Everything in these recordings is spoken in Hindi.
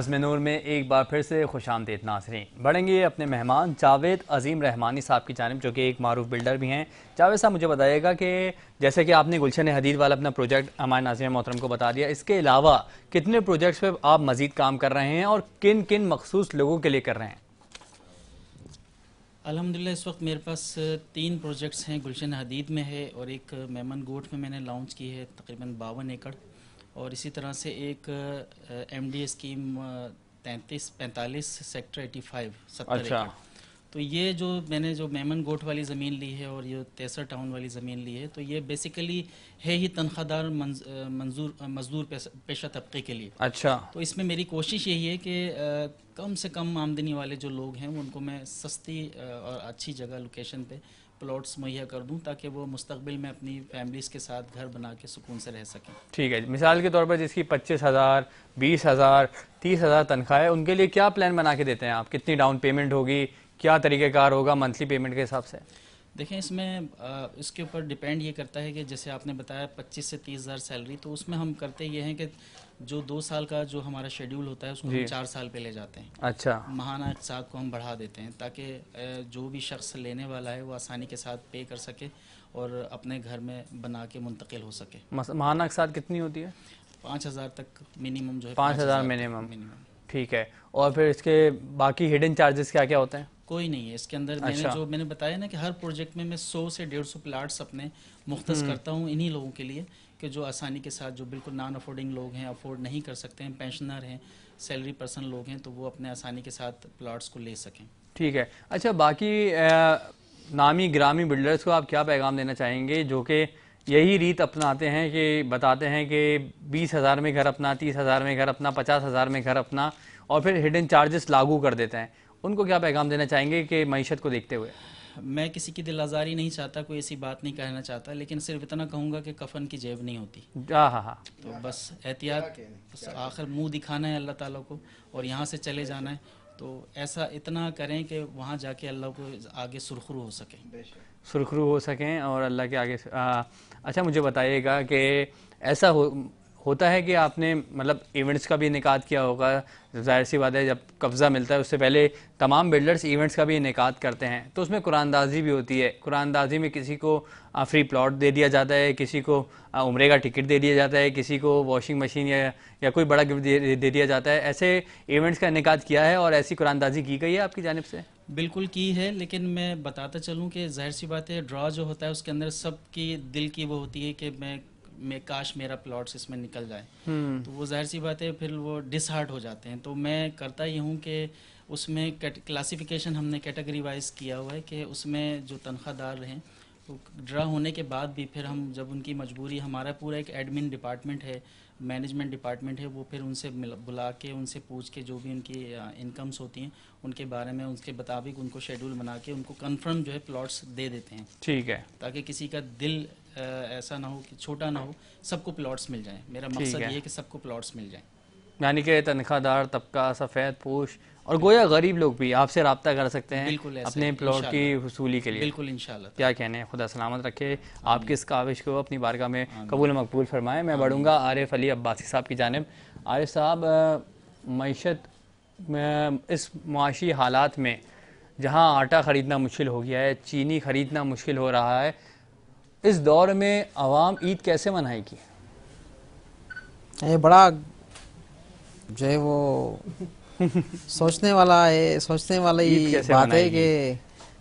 बज़म नूर में एक बार फिर से खुश आमदेद नासरीन बढ़ेंगे अपने मेहमान जावेद अजीम रहमानी साहब की जानब जो कि एक मरूफ बिल्डर भी हैं जावेद साहब मुझे बताइएगा कि जैसे कि आपने गुलशन हदीद वाला अपना प्रोजेक्ट हमारे नाजर मोहतरम को बता दिया इसके अलावा कितने प्रोजेक्ट्स पर आप मज़ीद काम कर रहे हैं और किन किन मखसूस लोगों के लिए कर रहे हैं अलहमदिल्ला इस वक्त मेरे पास तीन प्रोजेक्ट्स हैं गुलशन हदीद में है और एक मेमन गोट में मैंने लॉन्च की है तकरीबन बावन एकड़ और इसी तरह से एक एम डी स्कीम तैंतीस पैंतालीस सेक्टर एटी फाइव सत्तर अच्छा। तो ये जो मैंने जो मेमन गोट वाली ज़मीन ली है और ये तेसर टाउन वाली ज़मीन ली है तो ये बेसिकली है ही तनख्वाहदार मंजूर मजदूर पेशा तबके के लिए अच्छा तो इसमें मेरी कोशिश यही है कि कम से कम आमदनी वाले जो लोग हैं उनको मैं सस्ती और अच्छी जगह लोकेशन पे प्लॉट्स मुहैया कर दूं ताकि वो मुस्तबिल में अपनी फैमिलीज के साथ घर बना के सुकून से रह सकें ठीक है मिसाल के तौर पर जिसकी पच्चीस हज़ार बीस हज़ार तीस हज़ार तनख्वाह है उनके लिए क्या प्लान बना के देते हैं आप कितनी डाउन पेमेंट होगी क्या तरीक़ेकार होगा मंथली पेमेंट के हिसाब से देखें इसमें आ, इसके ऊपर डिपेंड ये करता है कि जैसे आपने बताया पच्चीस से तीस हज़ार सैलरी तो उसमें हम करते ये हैं कि जो दो साल का जो हमारा शेड्यूल होता है उसको हम चार साल पे ले जाते हैं अच्छा महानायक साहब को हम बढ़ा देते हैं ताकि जो भी शख्स लेने वाला है वो आसानी के साथ पे कर सके और अपने घर में बना के मुंतकिल हो सके महानायक साथ कितनी होती है पाँच हज़ार तक मिनिमम जो है पाँच हज़ार मिनिमम मिनिमम ठीक है और फिर इसके बाकी हिडन चार्जेस क्या क्या होते हैं कोई नहीं है इसके अंदर मैंने अच्छा। जो मैंने बताया ना कि हर प्रोजेक्ट में मैं सौ से डेढ़ सौ प्लाट्स अपने मुख्त हम्म। करता हूँ इन्हीं लोगों के लिए कि जो आसानी के साथ जो बिल्कुल नॉन अफोर्डिंग लोग हैं अफोर्ड नहीं कर सकते हैं पेंशनर हैं सैलरी पर्सन लोग हैं तो वो अपने आसानी के साथ प्लाट्स को ले सकें ठीक है अच्छा बाकी नामी ग्रामी बिल्डर्स को आप क्या पैगाम देना चाहेंगे जो कि यही रीत अपनाते हैं कि बताते हैं कि बीस हज़ार में घर अपना तीस हज़ार में घर अपना पचास हज़ार में घर अपना और फिर हिडन चार्जेस लागू कर देते हैं उनको क्या पैगाम देना चाहेंगे कि मीशत को देखते हुए मैं किसी की दिल आज़ारी नहीं चाहता कोई ऐसी बात नहीं कहना चाहता लेकिन सिर्फ इतना कहूँगा कि कफन की जेब नहीं होती हाँ, हाँ, हाँ। तो बस एहतियात बस आखिर मुंह दिखाना है अल्लाह ताला को और यहाँ से चले जाना है तो ऐसा इतना करें कि वहाँ जाके अल्लाह को आगे सुरखरू हो सकें सुरखरू हो सकें और अल्लाह के आगे अच्छा मुझे बताइएगा कि ऐसा हो होता है कि आपने मतलब इवेंट्स का भी इनका किया होगा जाहिर सी बात है जब कब्ज़ा मिलता है उससे पहले तमाम बिल्डर्स इवेंट्स का भी इनका करते हैं तो उसमें कुरानदाजी भी होती है कुरानदाजी में किसी को फ्री प्लॉट दे दिया जाता है किसी को उम्रे का टिकट दे दिया जाता है किसी को वॉशिंग मशीन या या कोई बड़ा गिफ्ट दे, दे दिया जाता है ऐसे इवेंट्स का इनका किया है और ऐसी कुरानदाजी की गई है आपकी जानब से बिल्कुल की है लेकिन मैं बताता चलूँ कि जाहिर सी बात है ड्रॉ जो होता है उसके अंदर सबकी दिल की वो होती है कि मैं मैं काश मेरा प्लॉट्स इसमें निकल जाए हम्म। तो वो जाहिर सी बात है फिर वो डिसहार्ट हो जाते हैं तो मैं करता ये हूँ कि उसमें क्लासिफिकेशन हमने कैटेगरी वाइज किया हुआ है कि उसमें जो तनख्वाहदार हैं ड्रा होने के बाद भी फिर हम जब उनकी मजबूरी हमारा पूरा एक एडमिन डिपार्टमेंट है मैनेजमेंट डिपार्टमेंट है वो फिर उनसे बुला के उनसे पूछ के जो भी उनकी इनकम्स होती हैं उनके बारे में उनके मुताबिक उनको शेड्यूल बना के उनको कंफर्म जो है प्लॉट्स दे देते हैं ठीक है ताकि किसी का दिल ऐसा ना हो कि छोटा ना हो सबको प्लॉट्स मिल जाए मेरा मकसद ये है कि सबको प्लॉट्स मिल जाए यानी कि तनख्वाहदार तबका सफ़ेद पोश और गोया गरीब लोग भी आपसे रबता कर सकते हैं अपने प्लॉट की वसूली के लिए बिल्कुल इनशाला क्या कहने हैं खुदा सलामत रखे आपकी इस काविश को अपनी बारगाह में कबूल मकबूल फरमाएं मैं बढ़ूँगा आरिफ अली अब्बासी साहब की जानब आरिफ साहब मीशत इस मुआशी हालात में जहाँ आटा ख़रीदना मुश्किल हो गया है चीनी ख़रीदना मुश्किल हो रहा है इस दौर में आवाम ईद कैसे मनाएगी ये बड़ा जो है वो सोचने वाला है सोचने वाला ही बात है कि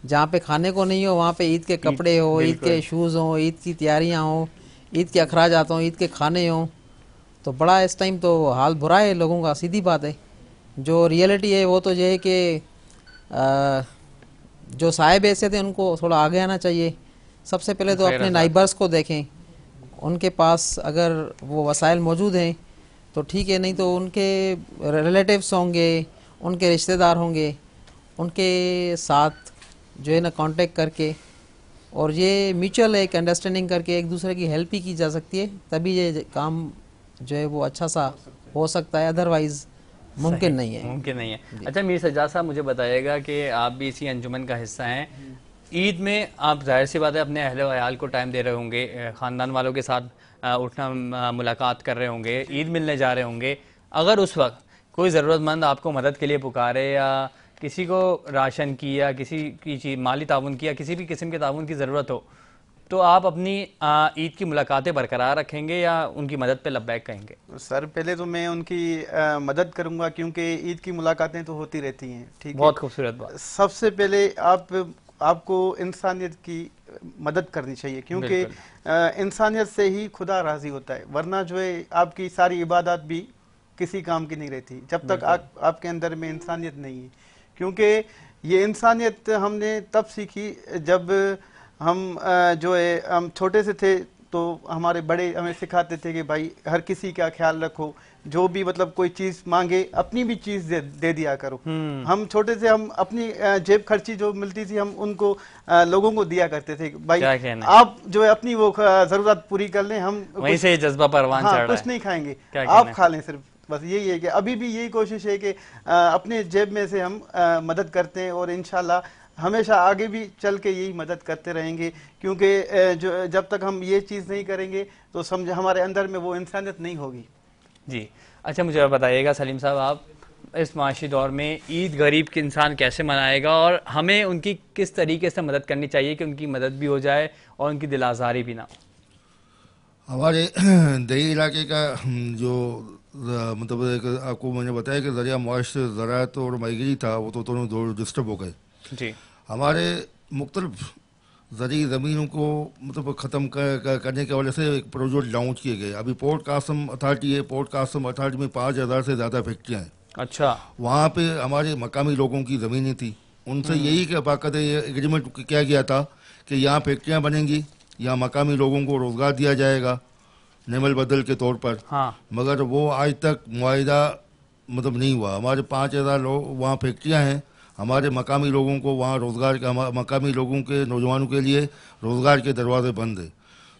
जहाँ पे खाने को नहीं हो वहाँ पे ईद के कपड़े हो ईद के शूज़ हो ईद की तैयारियाँ हो ईद के अखराज हों ईद के खाने हों तो बड़ा इस टाइम तो हाल बुरा है लोगों का सीधी बात है जो रियलिटी है वो तो ये है कि जो साहेब ऐसे थे उनको थोड़ा आगे आना चाहिए सबसे पहले तो अपने नाइबर्स को देखें उनके पास अगर वो वसाइल मौजूद हैं तो ठीक है नहीं तो उनके रिलेटिव्स होंगे उनके रिश्तेदार होंगे उनके साथ जो है ना कांटेक्ट करके और ये म्यूचुअल एक अंडरस्टैंडिंग करके एक दूसरे की हेल्प ही की जा सकती है तभी ये काम जो है वो अच्छा सा हो सकता है अदरवाइज़ मुमकिन नहीं है मुमकिन नहीं है अच्छा मीर सज्जा साहब मुझे बताइएगा कि आप भी इसी अंजुमन का हिस्सा हैं ईद में आप जाहिर सी बात है अपने अहल वयाल को टाइम दे रहे होंगे ख़ानदान वालों के साथ उठना मुलाकात कर रहे होंगे ईद मिलने जा रहे होंगे अगर उस वक्त कोई ज़रूरतमंद आपको मदद के लिए पुकारे या किसी को राशन की या किसी की चीज़ माली ताउन की या किसी भी किस्म के ताउन की ज़रूरत हो तो आप अपनी ईद की मुलाकातें बरकरार रखेंगे या उनकी मदद पे लब्बैक कहेंगे सर पहले तो मैं उनकी आ, मदद करूंगा क्योंकि ईद की मुलाकातें तो होती रहती हैं ठीक बहुत खूबसूरत बात सबसे पहले आप आपको इंसानियत की मदद करनी चाहिए क्योंकि इंसानियत से ही खुदा राजी होता है वरना जो है आपकी सारी इबादत भी किसी काम की नहीं रहती जब तक आप आपके अंदर में इंसानियत नहीं है क्योंकि ये इंसानियत हमने तब सीखी जब हम जो है हम छोटे से थे तो हमारे बड़े हमें सिखाते थे कि भाई हर किसी का ख्याल रखो जो भी मतलब कोई चीज मांगे अपनी भी चीज दे, दे दिया करो हम्म। हम छोटे से हम अपनी जेब खर्ची जो मिलती थी हम उनको लोगों को दिया करते थे भाई आप जो है अपनी वो जरूरत पूरी कर लें हम वहीं से जज्बा परवान हाँ, कुछ नहीं खाएंगे आप खा लें सिर्फ बस यही है कि अभी भी यही कोशिश है कि अपने जेब में से हम मदद करते हैं और इनशाला हमेशा आगे भी चल के यही मदद करते रहेंगे क्योंकि जो जब तक हम ये चीज़ नहीं करेंगे तो समझ हमारे अंदर में वो इंसानियत नहीं होगी जी अच्छा मुझे बताइएगा सलीम साहब आप इस माशी दौर में ईद गरीब के इंसान कैसे मनाएगा और हमें उनकी किस तरीके से मदद करनी चाहिए कि उनकी मदद भी हो जाए और उनकी दिल आज़ारी भी ना हमारे दही इलाके का जो मतलब एक आपको मैंने बताया कि ज़रिया मुआश ज़रात और मायगिरी था वो तो दोनों तो डिस्टर्ब हो गए जी हमारे मुख्तलफ जरिए ज़मीनों को मतलब ख़त्म करने के वाले से एक प्रोजेक्ट लॉन्च किए गए अभी पोर्ट कासम अथॉरिटी है पोर्ट कासम अथॉरिटी में पाँच हज़ार से ज़्यादा फैक्ट्रियाँ हैं अच्छा वहाँ पे हमारे मकामी लोगों की ज़मीनें थी उनसे हम्म। यही बात बाकत है एग्रीमेंट किया गया था कि यहाँ फैक्ट्रियाँ बनेंगी यहाँ मकामी लोगों को रोज़गार दिया जाएगा नमल बदल के तौर पर हाँ। मगर वो आज तक माहा मतलब नहीं हुआ हमारे पाँच हज़ार लोग वहाँ फैक्ट्रियाँ हैं हमारे मकामी लोगों को वहाँ रोज़गार के मकामी लोगों के नौजवानों के लिए रोज़गार के दरवाजे बंद है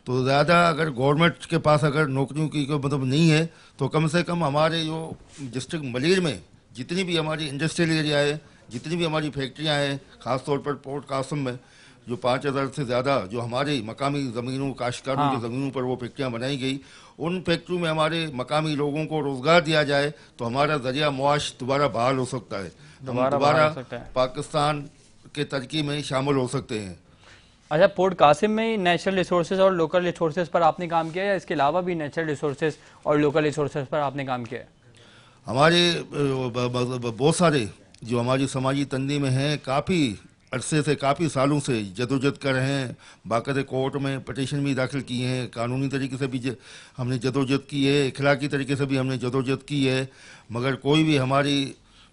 तो ज़्यादा अगर गवर्नमेंट के पास अगर नौकरियों की कोई मतलब नहीं है तो कम से कम हमारे जो डिस्ट्रिक्ट मलेर में जितनी भी हमारी इंडस्ट्रियल एरिया है जितनी भी हमारी फैक्ट्रियाँ हैं ख़ासतौर पर पोर्ट कासम में जो पाँच हज़ार से ज़्यादा जो हमारे मकामी ज़मीनों काश्तकारों हाँ। की ज़मीनों पर वो फैक्ट्रियाँ बनाई गई उन फैक्ट्रियों में हमारे मकामी लोगों को रोज़गार दिया जाए तो हमारा ज़रिया मुआश दोबारा बहाल हो सकता है दोबारा पाकिस्तान के तरक्की में शामिल हो सकते हैं अच्छा पोर्ट कासिम में नेचुरल रिसोर्सेज और लोकल रिसोर्सेज पर आपने काम किया या इसके अलावा भी नेचुरल रिसोर्सेज और लोकल रिसोर्सेज पर आपने काम किया है हमारे बहुत सारे जो हमारी समाजी तंजीमें हैं काफ़ी अरसे से काफ़ी सालों से जदोजद कर रहे हैं बाक़ायदे कोर्ट में पटिशन भी दाखिल किए हैं कानूनी तरीके से भी हमने जदोजद की है इखलाकी तरीके से भी हमने जदोजद की है मगर कोई भी हमारी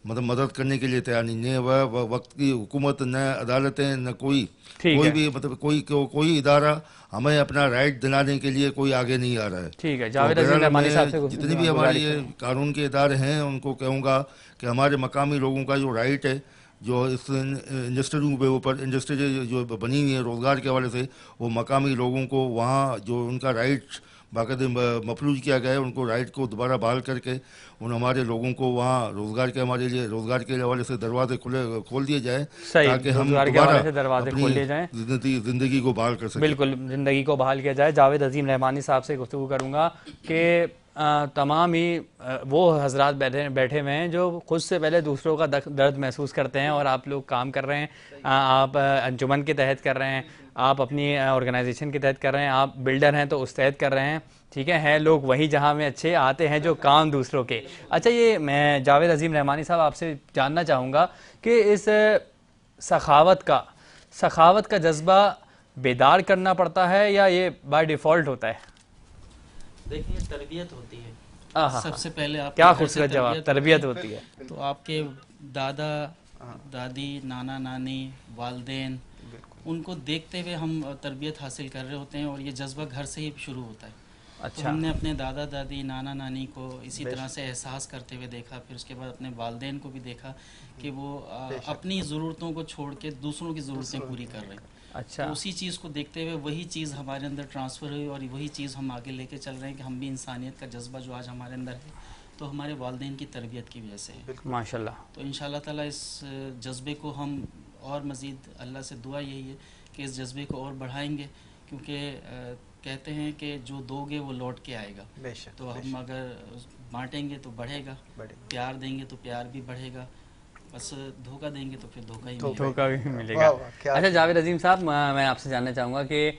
मतलब मदद करने के लिए तैयार नहीं है वह वक्त की हुकूमत न अदालतें न कोई कोई भी मतलब कोई को, कोई इदारा हमें अपना राइट दिलाने के लिए कोई आगे नहीं आ रहा है ठीक है तो जावेद तो जितने भी हमारे ये कानून के इदारे हैं उनको कहूँगा कि हमारे मकामी लोगों का जो राइट है जो इस इंडस्ट्री के ऊपर इंडस्ट्री जो बनी हुई है रोज़गार के हवाले से वो मकामी लोगों को वहाँ जो उनका राइट बाक़ाद मफलूज किया गया है उनको राइट को दोबारा बहाल करके उन हमारे लोगों को वहाँ रोज़गार के हमारे लिए रोज़गार के हवाले से दरवाजे खुले खोल दिए जाए ताकि हम दरवाजे खोल दिए जाए ज़िंदगी को बहाल कर सकें बिल्कुल ज़िंदगी को बहाल किया जाए जावेद अजीम रहमानी साहब से गुफ्तु करूँगा कि तमाम ही वो हजरात बैठे बैठे हुए हैं जो खुद से पहले दूसरों का दर्द महसूस करते हैं और आप लोग काम कर रहे हैं आप अंजुमन के तहत कर रहे हैं आप अपनी ऑर्गेनाइजेशन के तहत कर रहे हैं आप बिल्डर हैं तो उस तहत कर रहे हैं ठीक है हैं लोग वही जहाँ में अच्छे आते हैं जो काम दूसरों के अच्छा ये मैं जावेद अजीम रहमानी साहब आपसे जानना चाहूँगा कि इस सखावत का सखावत का जज्बा बेदार करना पड़ता है या ये बाय डिफ़ॉल्ट होता है देखिए तरबियत होती है हाँ, हाँ, हाँ। सबसे पहले आप क्या खूबसूरत जवाब तरबियत होती है तो आपके दादा दादी नाना नानी वालदेन उनको देखते हुए हम तरबियत हासिल कर रहे होते हैं और ये जज्बा घर से ही शुरू होता है तो अच्छा हमने अपने दादा दादी नाना नानी को इसी तरह से एहसास करते हुए देखा फिर उसके बाद अपने वालदेन को भी देखा कि वो अपनी ज़रूरतों को छोड़ के दूसरों की ज़रूरतें पूरी कर रहे हैं अच्छा तो उसी चीज़ को देखते हुए वही चीज़ हमारे अंदर ट्रांसफ़र हुई और वही चीज़ हम आगे लेके चल रहे हैं कि हम भी इंसानियत का जज्बा जो आज हमारे अंदर है तो हमारे वालदेन की तरबियत की वजह से है माशा तो इन ताला इस जज्बे को हम और मज़ीद अल्लाह से दुआ यही है कि इस जज्बे को और बढ़ाएंगे क्योंकि कहते हैं कि जो दोगे वो लौट के आएगा तो हम अगर बांटेंगे तो बढ़ेगा प्यार देंगे तो प्यार भी बढ़ेगा बस धोखा देंगे तो फिर धोखा ही धोखा भी मिलेगा अच्छा जावेद अजीम साहब मैं आपसे जानना चाहूँगा कि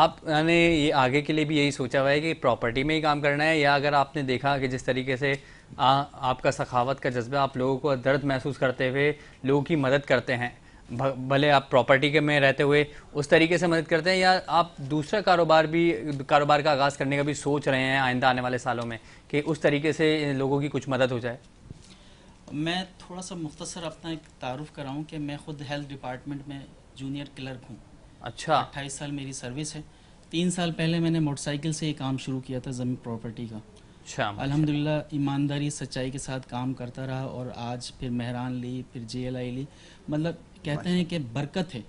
आपने ये आगे के लिए भी यही सोचा हुआ है कि प्रॉपर्टी में ही काम करना है या अगर आपने देखा कि जिस तरीके से आ, आपका सखावत का जज्बा आप लोगों को दर्द महसूस करते हुए लोगों की मदद करते हैं भले आप प्रॉपर्टी के में रहते हुए उस तरीके से मदद करते हैं या आप दूसरा कारोबार भी कारोबार का आगाज़ करने का भी सोच रहे हैं आइंदा आने वाले सालों में कि उस तरीके से लोगों की कुछ मदद हो जाए मैं थोड़ा सा मुख्तसर अपना एक तारुफ कराऊँ कि मैं खुद हेल्थ डिपार्टमेंट में जूनियर क्लर्क हूँ अच्छा अट्ठाईस साल मेरी सर्विस है तीन साल पहले मैंने मोटरसाइकिल से ये काम शुरू किया था ज़मीन प्रॉपर्टी का अच्छा अलहमदिल्ला ईमानदारी सच्चाई के साथ काम करता रहा और आज फिर मेहरान ली फिर जे ली मतलब कहते हैं कि बरकत है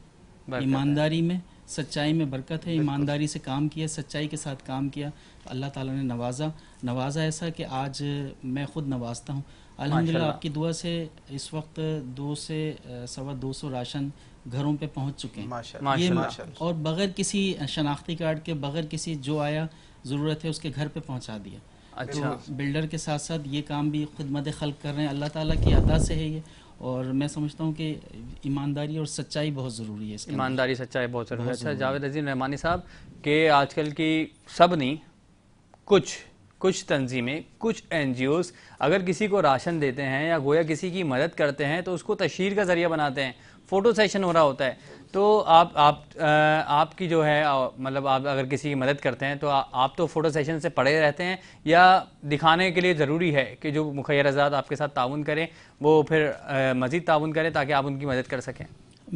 ईमानदारी में सच्चाई में बरकत है ईमानदारी से काम किया सच्चाई के साथ काम किया अल्लाह ताला ने नवाजा नवाजा ऐसा कि आज मैं खुद नवाजता हूँ अल्हम्दुलिल्लाह आपकी दुआ से इस वक्त दो से सवा दो सौ राशन घरों पे पहुंच चुके हैं माशाल्लाह ये माशाल्लाह और बगैर किसी शनाख्ती कार्ड के बगैर किसी जो आया ज़रूरत है उसके घर पे पहुंचा दिया अच्छा तो बिल्डर के साथ साथ ये काम भी खुदमत खल कर रहे हैं अल्लाह ताला की अदा से है ये और मैं समझता हूँ कि ईमानदारी और सच्चाई बहुत ज़रूरी है ईमानदारी सच्चाई बहुत ज़रूरी है अच्छा जावेद अजीम रहमानी साहब के आजकल की सब नहीं कुछ कुछ तंजीमें कुछ एन अगर किसी को राशन देते हैं या गोया किसी की मदद करते हैं तो उसको तशहर का ज़रिया बनाते हैं फ़ोटो सेशन हो रहा होता है तो आप आप आपकी जो है मतलब आप अगर किसी की मदद करते हैं तो आ, आप तो फ़ोटो सेशन से पड़े रहते हैं या दिखाने के लिए ज़रूरी है कि जो आजाद आपके साथ ताउन करें वो फिर मज़ीद ताउन करें ताकि आप उनकी मदद कर सकें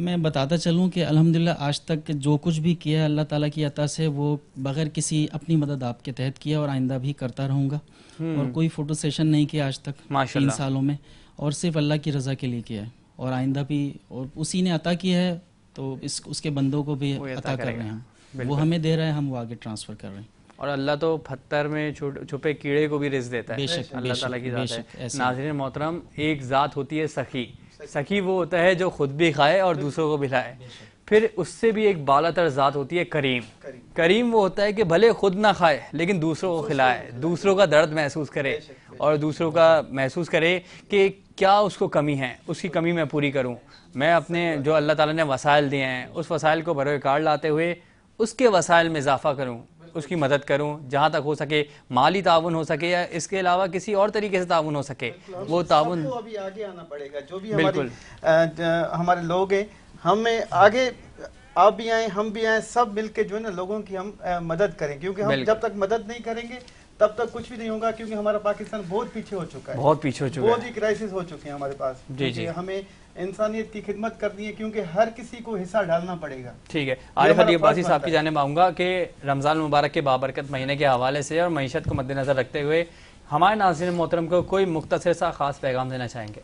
मैं बताता चलूं कि अल्हम्दुलिल्लाह आज तक जो कुछ भी किया है अल्लाह ताला की अता से वो बगैर किसी अपनी मदद आपके तहत किया और आइंदा भी करता रहूँगा हम्म। और कोई फ़ोटो सेशन नहीं किया आज तक तीन सालों में और सिर्फ अल्लाह की रज़ा के लिए किया है और आइंदा भी और उसी ने अता किया है तो इस उसके बंदों को भी अता कर रहे हैं वो हमें दे रहा है हम वो आगे ट्रांसफर कर रहे हैं और अल्लाह तो पत्थर में छुपे कीड़े को भी रिज देता है अल्लाह ताला की ज़ात है नाजरीन मोहतरम एक ज़ात होती है सखी सखी वो होता है जो खुद भी खाए और दूसरों को भी लाए फिर उससे भी एक बाला तर ज़ात होती है करीम करीम वो होता है कि भले खुद ना खाए लेकिन दूसरों को खिलाए दूसरों का दर्द महसूस करे और दूसरों का महसूस करे कि क्या उसको कमी है उसकी कमी मैं पूरी करूँ मैं अपने जो अल्लाह ताला ने वसाइल दिए हैं उस वसाइल को कार्ड लाते हुए उसके वसाइल में इजाफ़ा करूँ उसकी मदद करूँ जहाँ तक हो सके माली ताउन हो सके या इसके अलावा किसी और तरीके से ताउन हो सके वो ताउन अभी आगे आना पड़ेगा जो भी बिल्कुल हमारे लोग हैं हमें आगे आप भी आए हम भी आए सब मिल के जो है ना लोगों की हम आ, मदद करें क्योंकि हम जब तक मदद नहीं करेंगे तब तक कुछ भी नहीं होगा क्योंकि हमारा पाकिस्तान बहुत पीछे हो चुका है बहुत पीछे हो चुका है बहुत ही क्राइसिस हो चुके हैं हमारे पास जी जी हमें इंसानियत की खिदमत करनी है क्योंकि हर किसी को हिस्सा डालना पड़ेगा ठीक है आरिफ अली अब्बासी साहब की जाने मांगूंगा कि रमज़ान मुबारक के बाबरकत महीने के हवाले से और मीशत को मद्देनज़र रखते हुए हमारे नाजिन मोहतरम को कोई मुख्तर सा ख़ास पैगाम देना चाहेंगे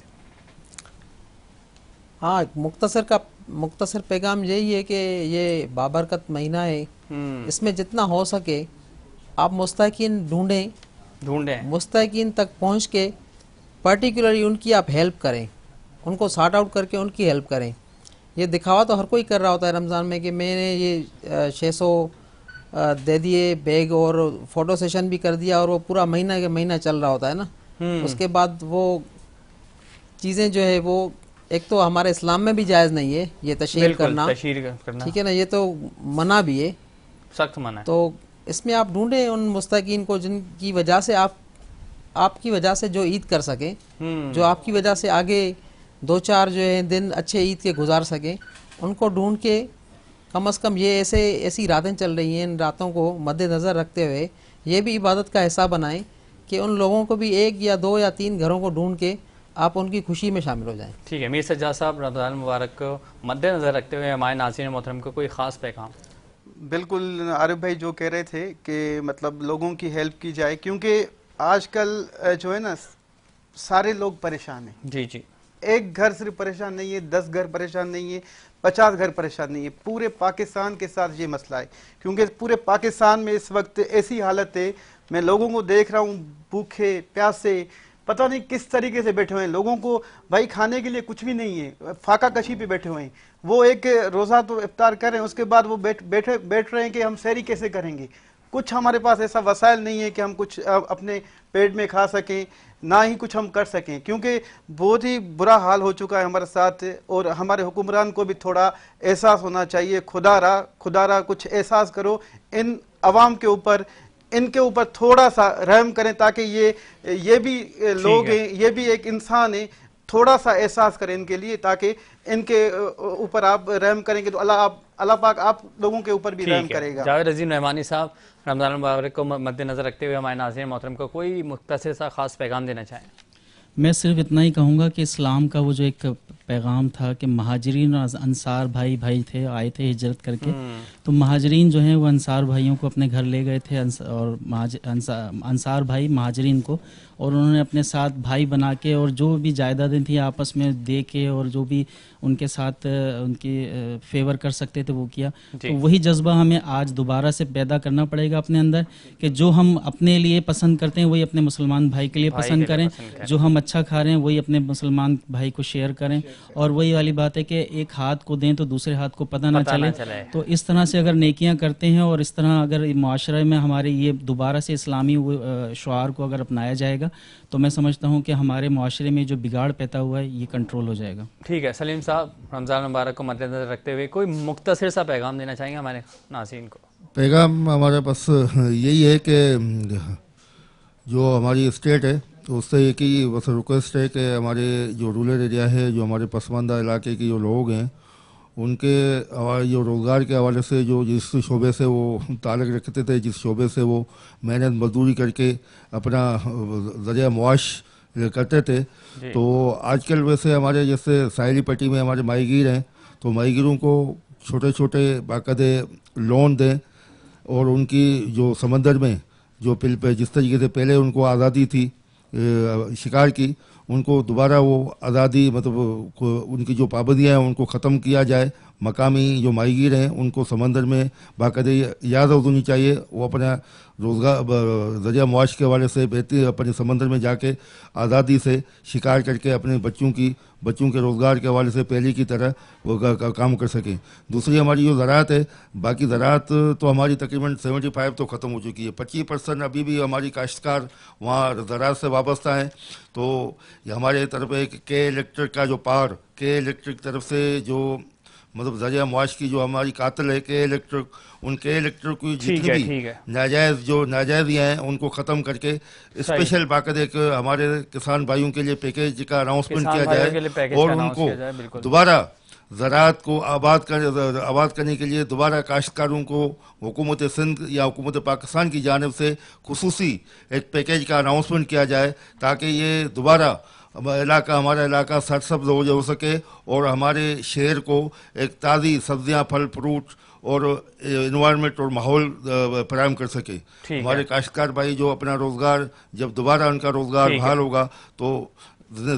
हाँ मुख्तर का मुख्तर पैगाम यही है कि ये बाबरकत महीना है हम्म। इसमें जितना हो सके आप मुस्तकिन ढूंढें ढूंढें मुस्तकिन तक पहुँच के पर्टिकुलरली उनकी आप हेल्प करें उनको सार्ट आउट करके उनकी हेल्प करें ये दिखावा तो हर कोई कर रहा होता है रमज़ान में कि मैंने ये छः सौ दे दिए बैग और फोटो सेशन भी कर दिया और वो पूरा महीना के महीना चल रहा होता है ना हम्म। उसके बाद वो चीज़ें जो है वो एक तो हमारे इस्लाम में भी जायज़ नहीं है ये तशहर करना तशहर करना ठीक है ना ये तो मना भी है सख्त मना है। तो इसमें आप ढूंढें उन मुस्तकिन को जिनकी वजह से आप आपकी वजह से जो ईद कर सकें हम्म। जो आपकी वजह से आगे दो चार जो है दिन अच्छे ईद के गुजार सकें उनको ढूंढ के कम अज़ कम ये ऐसे ऐसी रातें चल रही हैं इन रातों को मद्देनज़र रखते हुए ये भी इबादत का हिस्सा बनाएं कि उन लोगों को भी एक या दो या तीन घरों को ढूंढ के आप उनकी खुशी में शामिल हो जाएं ठीक है मीर सज्जा साहब रमज़ान मुबारक को मद्देनज़र रखते हुए हमारे नासिर मोहतरम को कोई ख़ास पैगाम बिल्कुल आरिफ भाई जो कह रहे थे कि मतलब लोगों की हेल्प की जाए क्योंकि आजकल जो है ना सारे लोग परेशान हैं जी जी एक घर सिर्फ परेशान नहीं है दस घर परेशान नहीं है पचास घर परेशान नहीं है पूरे पाकिस्तान के साथ ये मसला है क्योंकि पूरे पाकिस्तान में इस वक्त ऐसी हालत है मैं लोगों को देख रहा हूँ भूखे प्यासे पता नहीं किस तरीके से बैठे हुए हैं लोगों को भाई खाने के लिए कुछ भी नहीं है फाका कशी पे बैठे हुए हैं वो एक रोज़ा तो इफ्तार कर रहे हैं उसके बाद वो बैठ बैठे बैठ रहे हैं कि हम सैरी कैसे करेंगे कुछ हमारे पास ऐसा वसायल नहीं है कि हम कुछ अपने पेट में खा सकें ना ही कुछ हम कर सकें क्योंकि बहुत ही बुरा हाल हो चुका है हमारे साथ और हमारे हुक्मरान को भी थोड़ा एहसास होना चाहिए खुदारा खुदारा कुछ एहसास करो इन आवाम के ऊपर इनके ऊपर थोड़ा सा रहम करें ताकि ये ये भी लोग हैं ये भी एक इंसान है थोड़ा सा एहसास करें इनके लिए ताकि इनके ऊपर आप रहम करेंगे तो अल्लाह आप अल्लाह पाक आप लोगों के ऊपर भी रहम करेगा जावेद अजीम रहमानी साहब रमज़ान मुबारक को मद्देनज़र रखते हुए हमारे नाजिर मोहतरम को कोई मुख्तर सा ख़ास पैगाम देना चाहें मैं सिर्फ इतना ही कहूँगा कि इस्लाम का वो जो एक पैगाम था कि महाजरीन और अंसार भाई भाई थे आए थे हिजरत करके हम्म। तो महाजरीन जो हैं वो अंसार भाइयों को अपने घर ले गए थे और अंसार भाई महाजरीन को और उन्होंने अपने साथ भाई बना के और जो भी जायदादें थी आपस में दे के और जो भी उनके साथ उनकी फेवर कर सकते थे वो किया तो वही जज्बा हमें आज दोबारा से पैदा करना पड़ेगा अपने अंदर कि जो हम अपने लिए पसंद करते हैं वही अपने मुसलमान भाई के लिए भाई पसंद करें जो हम अच्छा खा रहे हैं वही अपने मुसलमान भाई को शेयर करें और वही वाली बात है कि एक हाथ को दें तो दूसरे हाथ को पता ना चले तो इस तरह से अगर नकियाँ करते हैं और इस तरह अगर माशरे में हमारे ये दोबारा से इस्लामी शुआर को अगर अपनाया जाएगा जाएगा तो मैं समझता हूँ कि हमारे माशरे में जो बिगाड़ पैदा हुआ है ये कंट्रोल हो जाएगा ठीक है सलीम साहब रमज़ान मुबारक को मद्देनजर रखते हुए कोई मुख्तर सा पैगाम देना चाहेंगे हमारे नासिन को पैगाम हमारे पास यही है कि जो हमारी स्टेट है तो उससे एक ही बस रिक्वेस्ट है कि हमारे जो रूरल एरिया है जो हमारे पसमानदा इलाके के जो लोग हैं उनके जो रोज़गार के हवाले से जो जिस शोबे से वो ताल्लक रखते थे जिस शोबे से वो मेहनत मजदूरी करके अपना ज़रिया मुआश करते थे तो आजकल वैसे हमारे जैसे साहली पट्टी में हमारे माहगीर हैं तो माहगीरों को छोटे छोटे बाकायदे लोन दें और उनकी जो समंदर में जो पिल पे जिस तरीके से पहले उनको आज़ादी थी शिकार की उनको दोबारा वो आज़ादी मतलब उनकी जो पाबंदियाँ हैं उनको ख़त्म किया जाए मकामी जो माहगीर हैं उनको समंदर में बाकायदे याद होनी चाहिए वो अपना रोज़गार जरिया मुआश के हवाले से बेहतर अपने समंदर में जाके आज़ादी से शिकार करके अपने बच्चों की बच्चों के रोज़गार के हवाले से पहले की तरह वो का, का, काम कर सकें दूसरी हमारी जो ज़रात है बाकी ज़रात तो हमारी तकरीबन सेवेंटी फाइव तो ख़त्म हो चुकी है पच्चीस परसेंट अभी भी हमारी काश्तकार वहाँ ज़रात से वाबस्ता हैं तो हमारे तरफ एक के इलेक्ट्रिक का जो पार के इलेक्ट्रिक तरफ से जो मतलब जरिया मुआश की जो हमारी कातल है के इलेक्ट्रिक उनके इलेक्ट्रिक की जितनी भी नाजायज जो नाजायजियाँ हैं उनको ख़त्म करके स्पेशल बाकायदे एक हमारे किसान भाइयों के लिए पैकेज का अनाउंसमेंट किया जाए और उनको दोबारा ज़रात को आबाद कर आबाद करने के लिए दोबारा काश्तकारों को हुकूमत सिंध या हुकूमत पाकिस्तान की जानब से खसूसी एक पैकेज का अनाउंसमेंट किया जाए ताकि ये दोबारा इलाका हमारा इलाका सरसब्ज हो, जा सके और हमारे शहर को एक ताज़ी सब्जियां फल फ्रूट और इन्वायरमेंट और माहौल फराहम कर सके हमारे काश्तकार भाई जो अपना रोज़गार जब दोबारा उनका रोज़गार बहाल होगा तो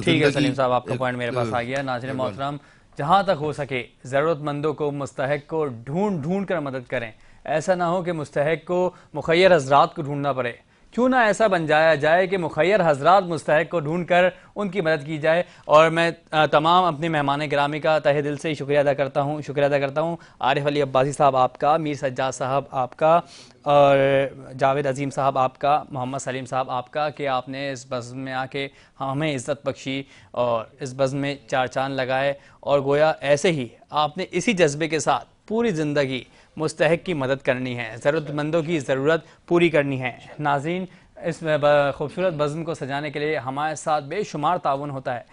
ठीक है सलीम साहब आपका पॉइंट मेरे पास आ गया नाजर मोहतरम जहाँ तक हो सके ज़रूरतमंदों को मुस्तक को ढूंढ ढूंढ कर मदद करें ऐसा ना हो कि मुस्तक को मुखैर हजरात को ढूंढना पड़े क्यों ना ऐसा बन जाया जाए कि मुखैर हजरात मुस्तक को ढूंढ कर उनकी मदद की जाए और मैं तमाम अपने मेहमान ग्रामी का तहे दिल से शुक्रिया अदा करता हूँ शुक्रिया अदा करता हूँ आरिफ अली अब्बासी साहब आपका मीर सज्जाद साहब आपका और जावेद अजीम साहब आपका मोहम्मद सलीम साहब आपका कि आपने इस बज़ में आके हमें इज़्ज़त बख्शी और इस बज़ में चार चाँद लगाए और गोया ऐसे ही आपने इसी जज्बे के साथ पूरी ज़िंदगी मुस्तक की मदद करनी है ज़रूरतमंदों की ज़रूरत पूरी करनी है नाजीन इस खूबसूरत बज़म को सजाने के लिए हमारे साथ बेशुमार ताउन होता है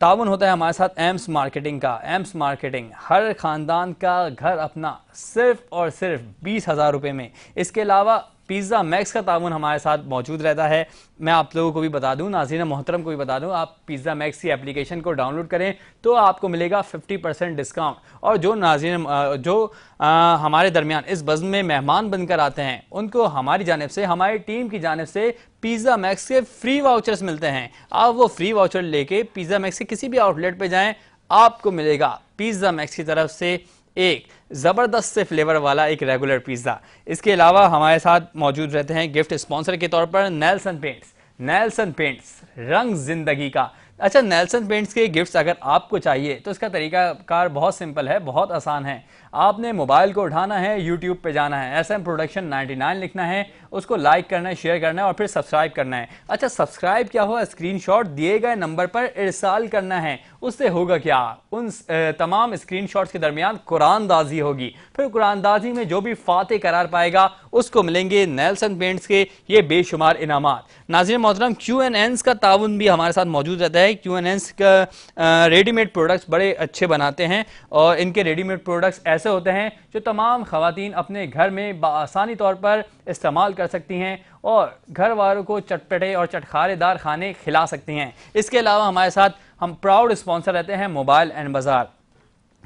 ताउन होता है हमारे साथ एम्स मार्केटिंग का एम्स मार्केटिंग हर ख़ानदान का घर अपना सिर्फ और सिर्फ बीस हज़ार रुपये में इसके अलावा पिज़्ज़ा मैक्स का ताउन हमारे साथ मौजूद रहता है मैं आप लोगों को भी बता दूं नाजीन मोहतरम को भी बता दूं आप पिज़्ज़ा मैक्स की एप्लीकेशन को डाउनलोड करें तो आपको मिलेगा 50 परसेंट डिस्काउंट और जो नाजीन जो आ, हमारे दरमियान इस बज़ में मेहमान बनकर आते हैं उनको हमारी जानब से हमारी टीम की जानब से पिज़्ज़ा मैक्स के फ्री वाउचर्स मिलते हैं आप वो फ्री वाउचर लेके पिज़्ज़ा मैक्स के किसी भी आउटलेट पर जाएँ आपको मिलेगा पिज़्ज़ा मैक्स की तरफ से एक ज़बरदस्त से फ्लेवर वाला एक रेगुलर पिज़्ज़ा इसके अलावा हमारे साथ मौजूद रहते हैं गिफ्ट स्पॉन्सर के तौर पर नेल्सन पेंट्स नेल्सन पेंट्स रंग जिंदगी का अच्छा नेल्सन पेंट्स के गिफ्ट्स अगर आपको चाहिए तो इसका तरीकाकार बहुत सिंपल है बहुत आसान है आपने मोबाइल को उठाना है यूट्यूब पे जाना है एस एम प्रोडक्शन 99 लिखना है उसको लाइक करना है शेयर करना है और फिर सब्सक्राइब करना है अच्छा सब्सक्राइब क्या हुआ स्क्रीनशॉट दिए गए नंबर पर इरसाल करना है उससे होगा क्या उन तमाम स्क्रीनशॉट्स के दरमियान कुरानदाजी होगी फिर कुरानदाजी में जो भी फाते करार पाएगा उसको मिलेंगे नेल्सन पेंट्स के ये बेशुमार इनाम नाजिर मोहतरम क्यू एन एनस का ताउन भी हमारे साथ मौजूद रहता है क्यू एन एंस का रेडीमेड प्रोडक्ट्स बड़े अच्छे बनाते हैं और इनके रेडीमेड प्रोडक्ट्स ऐसे होते हैं जो तमाम खातन अपने घर में बसानी तौर पर इस्तेमाल कर सकती हैं और घर वालों को चटपटे और चटखारेदार खाने खिला सकती हैं इसके अलावा हमारे साथ हम प्राउड स्पॉन्सर रहते हैं mobile and Bazaar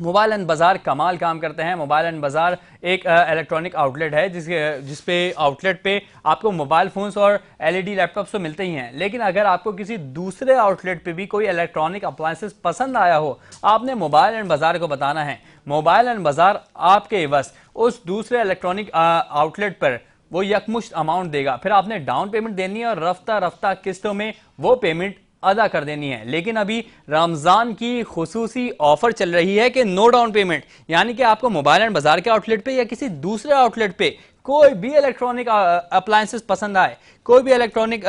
mobile and Bazaar कमाल काम करते हैं मोबाइल एंड बाज़ार एक इलेक्ट्रॉनिक आउटलेट है जिस जिस पे आउटलेट पे आपको मोबाइल फ़ोन्स और एलईडी लैपटॉप्स e तो मिलते ही हैं लेकिन अगर आपको किसी दूसरे आउटलेट पे भी कोई इलेक्ट्रॉनिक अप्लायंसेस पसंद आया हो आपने मोबाइल एंड बाज़ार को बताना है मोबाइल एंड बाज़ार आपके बस उस दूसरे इलेक्ट्रॉनिक आउटलेट पर वो यकमुश्त अमाउंट देगा फिर आपने डाउन पेमेंट देनी है और रफ्ता रफ्ता किस्तों में वो पेमेंट अदा कर देनी है लेकिन अभी रमज़ान की खसूसी ऑफर चल रही है कि नो डाउन पेमेंट यानी कि आपको मोबाइल एंड बाजार के आउटलेट पे या किसी दूसरे आउटलेट पे कोई भी इलेक्ट्रॉनिक अप्लायंसेस पसंद आए कोई भी इलेक्ट्रॉनिक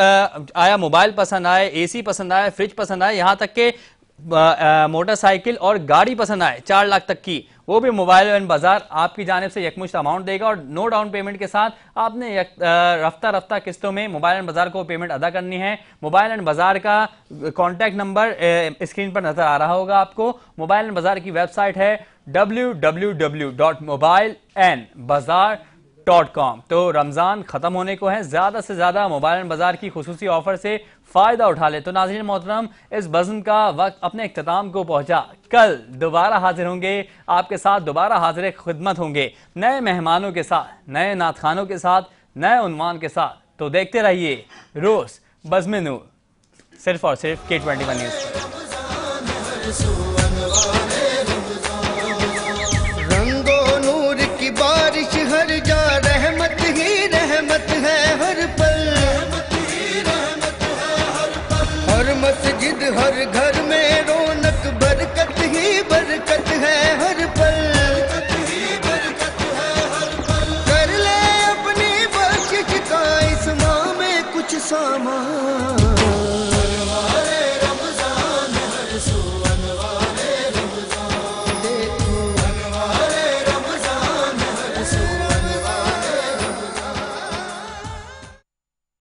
आया मोबाइल पसंद आए एसी पसंद आए फ्रिज पसंद आए यहाँ तक के मोटरसाइकिल और गाड़ी पसंद आए चार लाख तक की वो भी मोबाइल एंड बाजार आपकी जानब से यकमुश्त अमाउंट देगा और नो डाउन पेमेंट के साथ आपने रफ्ता रफ्ता किस्तों में मोबाइल एंड बाजार को पेमेंट अदा करनी है मोबाइल एंड बाजार का कॉन्टैक्ट नंबर स्क्रीन पर नजर आ रहा होगा आपको मोबाइल एंड बाजार की वेबसाइट है W W W dot mobile and Bazaar dot com तो रमज़ान ख़त्म होने को है ज़्यादा से ज़्यादा मोबाइल एंड बाज़ार की खसूसी ऑफर से फ़ायदा उठा ले तो नाजरन मोहतरम इस बजन का वक्त अपने अख्ताम को पहुँचा कल दोबारा हाजिर होंगे आपके साथ दोबारा हाजिर खिदमत होंगे नए मेहमानों के साथ नए नात खानों के साथ नए उनवान के साथ तो देखते रहिए रोज़ बज़म नूर सिर्फ और सिर्फ के ट्वेंटी वन न्यूज़